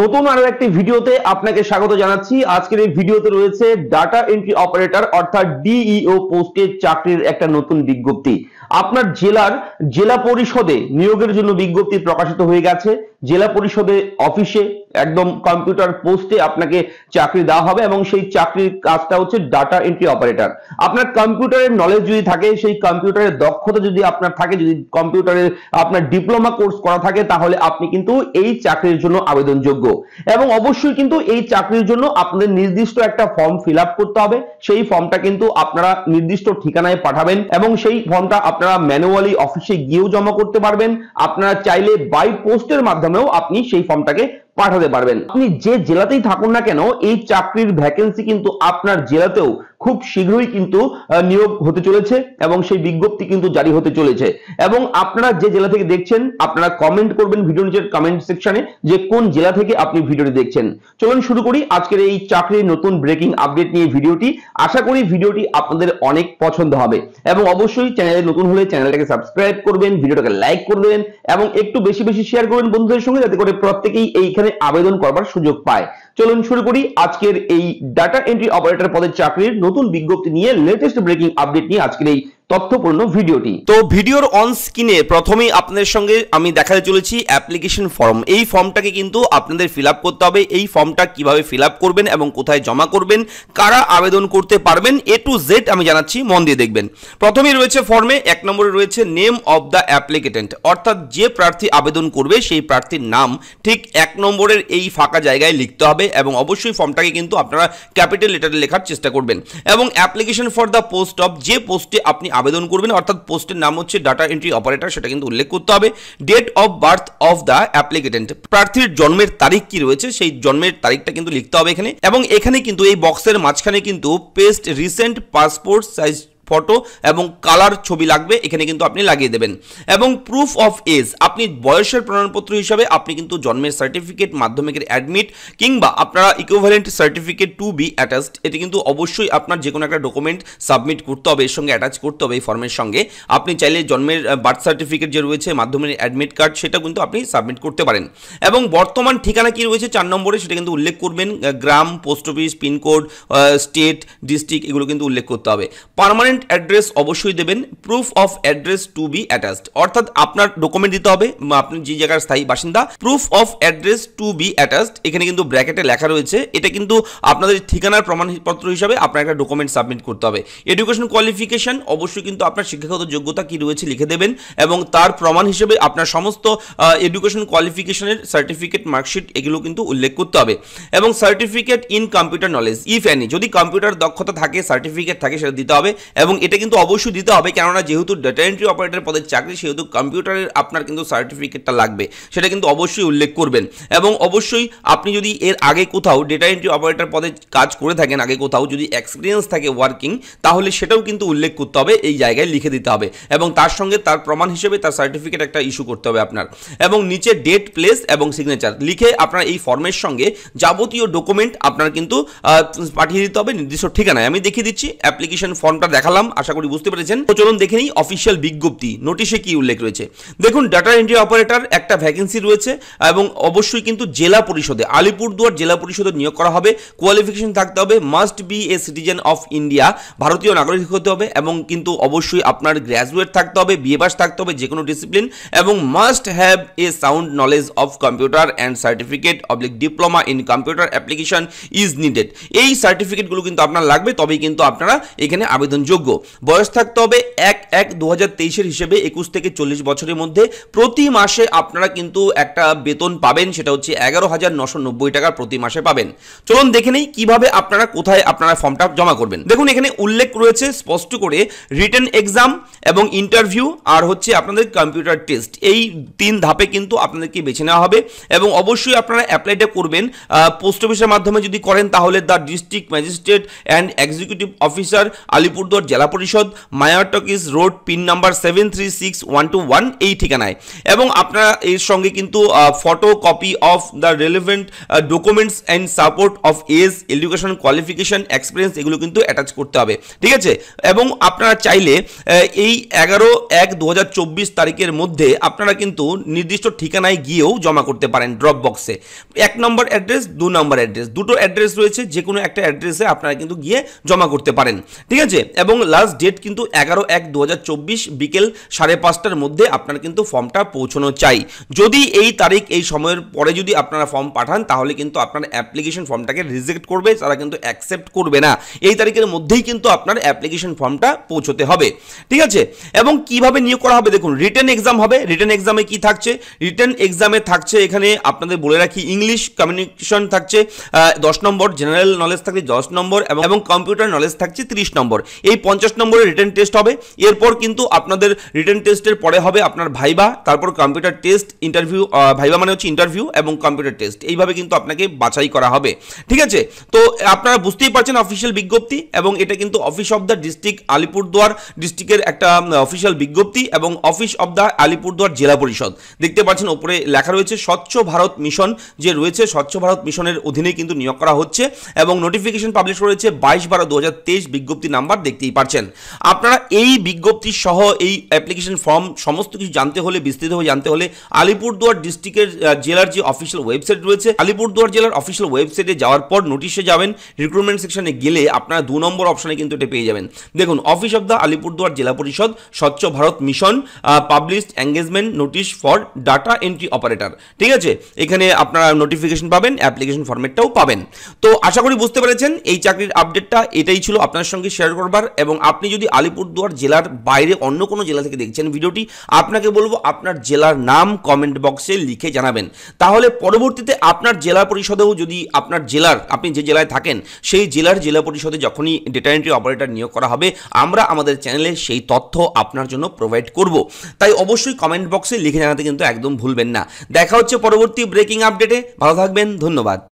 নতুন আরো একটি ভিডিওতে আপনাকে স্বাগত জানাচ্ছি আজকের এই ভিডিওতে রয়েছে ডাটা এন্ট্রি অপারেটর অর্থাৎ ডিইও পোস্টের e চাকরির একটা নতুন বিজ্ঞপ্তি আপনার জেলার জেলা পরিষদে নিয়োগের জন্য বিজ্ঞপ্তি প্রকাশিত হয়ে গেছে জেলা পরিষদে অফিসে একদম কম্পিউটার পোস্টে আপনাকে চাকরি দেওয়া হবে এবং সেই চাকরির কাজটা হচ্ছে ডাটা এন্ট্রি অপারেটর আপনার কম্পিউটারের নলেজ যদি থাকে সেই কম্পিউটারের দক্ষতা যদি আপনার থাকে যদি কম্পিউটারের আপনার ডিপ্লোমা কোর্স করা থাকে তাহলে আপনি কিন্তু এই চাকরির জন্য আবেদনযোগ্য এবং অবশ্যই কিন্তু এই চাকরির জন্য আপনাদের নির্দিষ্ট একটা ফর্ম ফিল করতে হবে সেই ফর্মটা কিন্তু আপনারা নির্দিষ্ট ঠিকানায় পাঠাবেন এবং সেই ফর্মটা আপনারা ম্যানুয়ালি অফিসে গিয়েও জমা করতে পারবেন আপনারা চাইলে বাই পোস্টের মাধ্যমে মাধ্যমেও আপনি সেই ফর্মটাকে পাঠাতে পারবেন আপনি যে জেলাতেই থাকুন না কেন এই চাকরির ভ্যাকেন্সি কিন্তু আপনার জেলাতেও খুব শীঘ্রই কিন্তু নিয়োগ হতে চলেছে এবং সেই বিজ্ঞপ্তি কিন্তু জারি হতে চলেছে এবং আপনারা যে জেলা থেকে দেখছেন আপনারা কমেন্ট করবেন ভিডিও নিচের কমেন্ট সেকশনে যে কোন জেলা থেকে আপনি ভিডিওটি দেখছেন চলুন শুরু করি আজকের এই চাকরির নতুন ব্রেকিং আপডেট নিয়ে ভিডিওটি আশা করি ভিডিওটি আপনাদের অনেক পছন্দ হবে এবং অবশ্যই চ্যানেলে নতুন হলে চ্যানেলটাকে সাবস্ক্রাইব করবেন ভিডিওটাকে লাইক করবেন এবং একটু বেশি বেশি শেয়ার করবেন বন্ধুদের সঙ্গে যাতে করে প্রত্যেকেই এইখানে সেখানে আবেদন করবার সুযোগ পায় চলুন শুরু করি আজকের এই ডাটা এন্ট্রি অপারেটর পদের চাকরির নতুন বিজ্ঞপ্তি নিয়ে লেটেস্ট ব্রেকিং আপডেট নিয়ে আজকের এই তথ্যপূর্ণ ভিডিওটি তো ভিডিওর অন স্ক্রিনে প্রথমেই আপনাদের সঙ্গে আমি দেখাতে চলেছি অ্যাপ্লিকেশন ফর্ম এই ফর্মটাকে কিন্তু আপনাদের ফিল করতে হবে এই ফর্মটা কিভাবে ফিল করবেন এবং কোথায় জমা করবেন কারা আবেদন করতে পারবেন এ টু জেড আমি জানাচ্ছি মন দিয়ে দেখবেন প্রথমেই রয়েছে ফর্মে এক নম্বরে রয়েছে নেম অব দ্য অ্যাপ্লিকেটেন্ট অর্থাৎ যে প্রার্থী আবেদন করবে সেই প্রার্থীর নাম ঠিক এক নম্বরের এই ফাঁকা জায়গায় লিখতে হবে হবে এবং অবশ্যই ফর্মটাকে কিন্তু আপনারা ক্যাপিটাল লেটারে লেখার চেষ্টা করবেন এবং application for the post of যে পোস্টে আপনি আবেদন করবেন অর্থাৎ পোস্টের নাম হচ্ছে ডাটা এন্ট্রি অপারেটর সেটা কিন্তু উল্লেখ করতে হবে date of birth of the applicant প্রার্থীর জন্মের তারিখ কি রয়েছে সেই জন্মের তারিখটা কিন্তু লিখতে হবে এখানে এবং এখানে কিন্তু এই বক্সের মাঝখানে কিন্তু paste recent passport size photo এবং কালার ছবি লাগবে এখানে কিন্তু আপনি লাগিয়ে দেবেন এবং প্রুফ অফ এজ আপনি বয়সের প্রমাণপত্র হিসাবে আপনি কিন্তু জন্মের সার্টিফিকেট মাধ্যমিকের অ্যাডমিট কিংবা আপনারা equivalent certificate to be attached এটি কিন্তু অবশ্যই আপনার যে কোনো একটা ডকুমেন্ট সাবমিট করতে হবে এর সঙ্গে অ্যাটাচ করতে হবে এই ফর্মের সঙ্গে আপনি চাইলে জন্মের বার্থ সার্টিফিকেট যে রয়েছে মাধ্যমিক অ্যাডমিট কার্ড সেটা কিন্তু আপনি সাবমিট করতে পারেন এবং বর্তমান ঠিকানা কি রয়েছে চার নম্বরে সেটা কিন্তু উল্লেখ করবেন গ্রাম post office pincode state district এগুলো কিন্তু উল্লেখ করতে হবে পারমানেন্ট ডকুমেন্ট অ্যাড্রেস অবশ্যই দেবেন proof of address to be attached অর্থাৎ আপনার ডকুমেন্ট দিতে হবে আপনি যে জায়গার স্থায়ী বাসিন্দা proof of address to be attached এখানে কিন্তু ব্র্যাকেটে লেখা রয়েছে এটা কিন্তু আপনাদের ঠিকানার প্রমাণপত্র হিসাবে আপনার একটা ডকুমেন্ট সাবমিট করতে হবে এডুকেশন কোয়ালিফিকেশন অবশ্যই কিন্তু আপনার শিক্ষাগত যোগ্যতা কি রয়েছে লিখে দেবেন এবং তার প্রমাণ হিসেবে আপনার সমস্ত এডুকেশন কোয়ালিফিকেশনের সার্টিফিকেট মার্কশিট এগুলো কিন্তু উল্লেখ করতে হবে এবং certificate in computer knowledge if any যদি কম্পিউটার দক্ষতা থাকে সার্টিফিকেট থাকে সেটা দিতে হবে এবং এটা কিন্তু অবশ্যই দিতে হবে কেননা যেহেতু ডেটা এন্ট্রি অপারেটার পদের চাকরি সেহেতু কম্পিউটারের আপনার কিন্তু সার্টিফিকেটটা লাগবে সেটা কিন্তু অবশ্যই উল্লেখ করবেন এবং অবশ্যই আপনি যদি এর আগে কোথাও ডেটা এন্ট্রি অপারেটার পদে কাজ করে থাকেন আগে কোথাও যদি এক্সপিরিয়েন্স থাকে ওয়ার্কিং তাহলে সেটাও কিন্তু উল্লেখ করতে হবে এই জায়গায় লিখে দিতে হবে এবং তার সঙ্গে তার প্রমাণ হিসেবে তার সার্টিফিকেট একটা ইস্যু করতে হবে আপনার এবং নিচে ডেট প্লেস এবং সিগনেচার লিখে আপনার এই ফর্মের সঙ্গে যাবতীয় ডকুমেন্ট আপনার কিন্তু পাঠিয়ে দিতে হবে নির্দিষ্ট ঠিকানায় আমি দেখিয়ে দিচ্ছি অ্যাপ্লিকেশন ফর্মটা দেখালাম পড়ালাম আশা করি বুঝতে পেরেছেন তো চলুন দেখে নিই অফিসিয়াল বিজ্ঞপ্তি নোটিশে কি উল্লেখ রয়েছে দেখুন ডাটা এন্ট্রি অপারেটর একটা ভ্যাকেন্সি রয়েছে এবং অবশ্যই কিন্তু জেলা পরিষদে আলিপুরদুয়ার জেলা পরিষদে নিয়োগ করা হবে কোয়ালিফিকেশন থাকতে হবে must be a citizen of India ভারতীয় নাগরিক হতে হবে এবং কিন্তু অবশ্যই আপনার গ্র্যাজুয়েট থাকতে হবে বিএ পাস থাকতে হবে যে কোনো ডিসিপ্লিন এবং must have a sound knowledge of computer and certificate oblique diploma in computer application is needed এই সার্টিফিকেটগুলো কিন্তু আপনার লাগবে তবেই কিন্তু আপনারা এখানে আবেদনযোগ্য যোগ্য বয়স থাকতে হবে এক এক দু হাজার তেইশের হিসেবে একুশ থেকে চল্লিশ বছরের মধ্যে প্রতি মাসে আপনারা কিন্তু একটা বেতন পাবেন সেটা হচ্ছে এগারো হাজার নশো নব্বই টাকা প্রতি মাসে পাবেন চলুন দেখে নেই কিভাবে আপনারা কোথায় আপনারা ফর্মটা জমা করবেন দেখুন এখানে উল্লেখ রয়েছে স্পষ্ট করে রিটার্ন এক্সাম এবং ইন্টারভিউ আর হচ্ছে আপনাদের কম্পিউটার টেস্ট এই তিন ধাপে কিন্তু আপনাদেরকে বেছে নেওয়া হবে এবং অবশ্যই আপনারা অ্যাপ্লাইটা করবেন পোস্ট অফিসের মাধ্যমে যদি করেন তাহলে the district magistrate and executive officer Alipurduar Zilla Parishad মায়াটকিস road pin number seven three six one two one এই ঠিকানায় এবং আপনারা এর সঙ্গে কিন্তু photo copy of the relevant documents and support of age education qualification experience এগুলো কিন্তু অ্যাটাচ করতে হবে ঠিক আছে এবং আপনারা চাইলে এই এগারো এক দু তারিখের মধ্যে আপনারা কিন্তু নির্দিষ্ট ঠিকানায় গিয়েও জমা করতে পারেন ড্রপ বক্সে এক নম্বর অ্যাড্রেস দু নম্বর অ্যাড্রেস দুটো অ্যাড্রেস রয়েছে যে কোনো একটা অ্যাড্রেসে আপনারা কিন্তু গিয়ে জমা করতে পারেন ঠিক আছে এবং লাস্ট ডেট কিন্তু এগারো এক দু বিকেল সাড়ে পাঁচটার মধ্যে আপনার কিন্তু ফর্মটা পৌঁছানো চাই যদি এই তারিখ এই সময়ের পরে যদি আপনারা ফর্ম পাঠান তাহলে কিন্তু আপনার অ্যাপ্লিকেশন ফর্মটাকে রিজেক্ট করবে তারা কিন্তু অ্যাকসেপ্ট করবে না এই তারিখের মধ্যেই কিন্তু আপনার অ্যাপ্লিকেশন ফর্মটা পৌঁছতে হবে ঠিক আছে এবং কিভাবে নিয়োগ করা হবে দেখুন রিটার্ন এক্সাম হবে রিটার্ন এক্সামে কি থাকছে রিটার্ন এক্সামে থাকছে এখানে আপনাদের বলে রাখি ইংলিশ কমিউনিকেশন থাকছে দশ নম্বর জেনারেল নলেজ থাকছে দশ নম্বর এবং কম্পিউটার নলেজ থাকছে ত্রিশ নম্বর এই পঞ্চাশ নম্বরের রিটার্ন টেস্ট হবে এরপর কিন্তু আপনাদের রিটার্ন টেস্টের পরে হবে আপনার ভাইবা তারপর কম্পিউটার টেস্ট ইন্টারভিউ ভাইবা মানে হচ্ছে ইন্টারভিউ এবং কম্পিউটার টেস্ট এইভাবে কিন্তু আপনাকে বাছাই করা হবে ঠিক আছে তো আপনারা বুঝতেই পারছেন অফিসিয়াল বিজ্ঞপ্তি এবং এটা কিন্তু office of the district Alipurduar ডিস্ট্রিক্টের একটা অফিসিয়াল বিজ্ঞপ্তি এবং office of the Alipurduar Zilla পরিষদ দেখতে পাচ্ছেন ওপরে লেখা রয়েছে স্বচ্ছ ভারত মিশন যে রয়েছে স্বচ্ছ ভারত মিশনের অধীনে কিন্তু নিয়োগ করা হচ্ছে এবং নোটিফিকেশন পাবলিশ করেছে বাইশ বারো দু বিজ্ঞপ্তি নাম্বার দেখতেই পারছেন আপনারা এই বিজ্ঞপ্তি সহ এই অ্যাপ্লিকেশন ফর্ম সমস্ত কিছু জানতে হলে বিস্তৃতভাবে জানতে হলে আলিপুরদুয়ার ডিস্ট্রিক্টের জেলার যে অফিসিয়াল ওয়েবসাইট রয়েছে আলিপুরদুয়ার জেলার অফিসিয়াল ওয়েবসাইটে যাওয়ার পর নোটিশে যাবেন রিক্রুটমেন্ট সেকশনে গেলে আপনারা দু নম্বর অপশানে কিন্তু এটা পেয়ে যাবেন দেখুন office of the Alipurduar Zilla Parishad স্বচ্ছ Bharat mission publish engagement notice for data entry operator ঠিক আছে এখানে আপনারা নোটিফিকেশন পাবেন অ্যাপ্লিকেশন ফর্মেটটাও পাবেন তো আশা করি বুঝতে পেরেছেন এই চাকরির আপডেটটা এটাই ছিল আপনার সঙ্গে শেয়ার করবার এবং আপনি যদি আলিপুরদুয়ার জেলার বাইরে অন্য কোনো জেলা থেকে দেখছেন ভিডিওটি আপনাকে বলবো আপনার জেলার নাম কমেন্ট বক্সে লিখে জানাবেন তাহলে পরবর্তীতে আপনার জেলা পরিষদেও যদি আপনার জেলার আপনি যে জেলায় থাকেন সেই জেলার জেলা পরিষদে যখনই ডেটা এন্ট্রি অপারেটর নিয়োগ করা হবে আমরা আমাদের চ্যানেলে সেই তথ্য আপনার জন্য প্রোভাইড করব তাই অবশ্যই কমেন্ট বক্সে লিখে জানাতে কিন্তু একদম ভুলবেন না দেখা হচ্ছে পরবর্তী ব্রেকিং আপডেটে ভালো থাকবেন ধন্যবাদ